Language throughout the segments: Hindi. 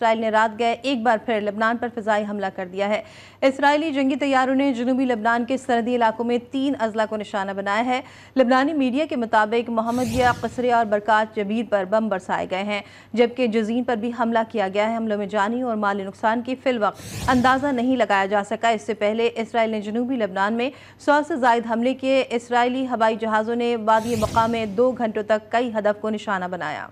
इसराइल ने रात गए एक बार फिर लबनान पर फिजाई हमला कर दिया है इसराइली जंगी तैयारों ने जनूबी लबनान के सरहदी इलाकों में तीन अजला को निशाना बनाया है लबनानी मीडिया के मुताबिक मोहम्मदिया कसरे और बरकत जबीर पर बम बरसाए गए हैं जबकि जजीन पर भी हमला किया गया है हमलों में जानी और माली नुकसान की वक्त अंदाज़ा नहीं लगाया जा सका इससे पहले इसराइल ने जनूबी लबनान में सौ से जायद हमले किए इसराइली हवाई जहाज़ों ने बाद मकाम में दो घंटों तक कई हदफ को निशाना बनाया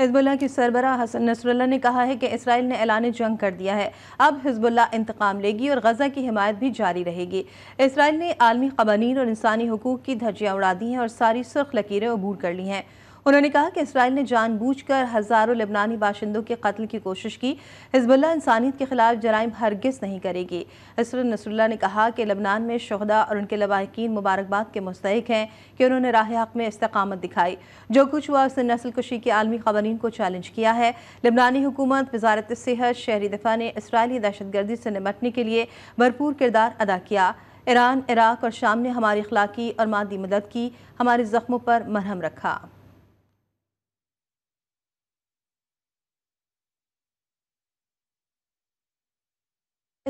हिजबुल्ला की सरबरा हसन नसरुल्ला ने कहा है कि इसराइल ने ऐलान जंग कर दिया है अब हिजबुल्ला इंतकाम लेगी और गजा की हिमायत भी जारी रहेगी इसराइल ने आलमी कवानीन और इंसानी हकूक़ की धज्जियाँ उड़ा दी हैं और सारी सुर्ख लकीरें अबूर कर ली हैं उन्होंने कहा कि इसराइल ने जानबूझकर हज़ारों लेबनानी बाशिंदों के कत्ल की कोशिश की हिजबुल्ला इंसानियत के खिलाफ जराइम हरगिस नहीं करेगी इसर नसरुल्ला ने कहा कि लेबनान में शहदा और उनके लवाकिन मुबारकबाद के मुस्तक हैं कि उन्होंने राह हक में इस्तकामत दिखाई जो कुछ हुआ उसने नस्ल कुशी के आलमी खबरीन को चैलेंज किया है लेबनानी हुकूमत वजारत सेहत शहरी दफा ने इसराइली दहशतगर्दी से निपटने के लिए भरपूर किरदार अदा किया ईरान इराक और शाम ने हमारी अखलाकी और मादी मदद की हमारे ज़ख्मों पर मरहम रखा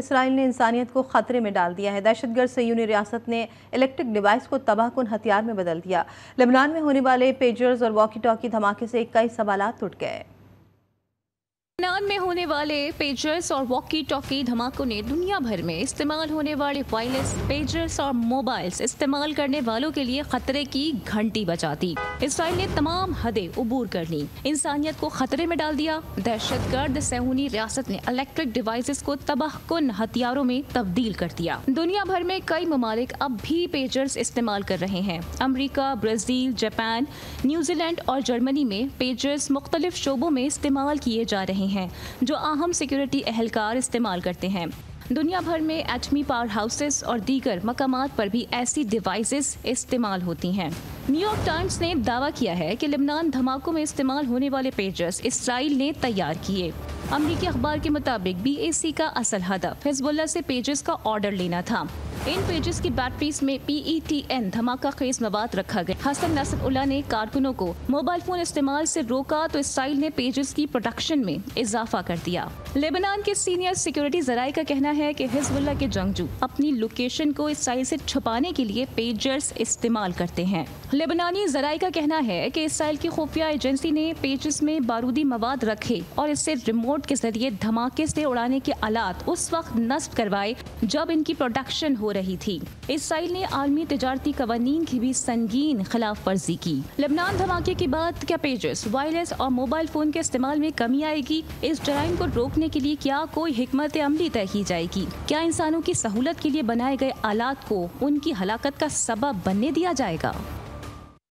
इसराइल ने इंसानियत को ख़तरे में डाल दिया है दहशतगर्द सयूनी रियासत ने इलेक्ट्रिक डिवाइस को तबाह कन हथियार में बदल दिया लेबनान में होने वाले पेजर्स और वॉकी टॉकी धमाके से कई सवाल उठ गए लखनऊ में होने वाले पेजर्स और वॉकी टॉकी धमाकों ने दुनिया भर में इस्तेमाल होने वाले वायरलेस पेजर्स और मोबाइल्स इस्तेमाल करने वालों के लिए खतरे की घंटी बचा दी इसराइल ने तमाम हदें उबूर कर ली इंसानियत को खतरे में डाल दिया दहशत गर्द सहूनी रियासत ने इलेक्ट्रिक डिवाइसेस को तबाह कन हथियारों में तब्दील कर दिया दुनिया भर में कई ममालिक अब भी पेजर्स इस्तेमाल कर रहे हैं अमरीका ब्राजील जापान न्यूजीलैंड और जर्मनी में पेजर्स मुख्तलिफ शोबों में इस्तेमाल किए जा रहे हैं हैं जो अहम सिक्योरिटी अहलकार इस्तेमाल करते हैं दुनिया भर में एटमी पावर हाउसेस और दीगर मकामात पर भी ऐसी डिवाइसेस इस्तेमाल होती हैं न्यूयॉर्क टाइम्स ने दावा किया है कि लेबनान धमाकों में इस्तेमाल होने वाले पेजर्स इसराइल ने तैयार किए अमरीकी अखबार के मुताबिक बीएसी का असल हदफ हिजबुल्ला से पेजेस का ऑर्डर लेना था इन पेजेस की बैटरीज में पीईटीएन e धमाका खेज मवाद रखा गया हसन उल्ला ने कारकुनों को मोबाइल फोन इस्तेमाल से रोका तो इसराइल ने पेजेस की प्रोडक्शन में इजाफा कर दिया लेबनान के सीनियर सिक्योरिटी जराये का कहना है कि हिजबुल्ला के जंगजू अपनी लोकेशन को इसराइल से छुपाने के लिए पेजर्स इस्तेमाल करते हैं लेबनानी जराय का कहना है कि इसराइल की खुफिया एजेंसी ने पेजेस में बारूदी मवाद रखे और इससे रिमोट के जरिए धमाके से उड़ाने के आलात उस वक्त नस्ब करवाए जब इनकी प्रोडक्शन हो रही थी इसराइल ने आलमी तजारती कवानीन की भी संगीन खिलाफ वर्जी की लेबनान धमाके के बाद क्या पेजेस वायरलेस और मोबाइल फोन के इस्तेमाल में कमी आएगी इस जराइम को रोकने के लिए क्या कोई हमत अमली तय की जाएगी क्या इंसानों की सहूलत के लिए बनाए गए आलात को उनकी हलाकत का सबब बनने दिया जाएगा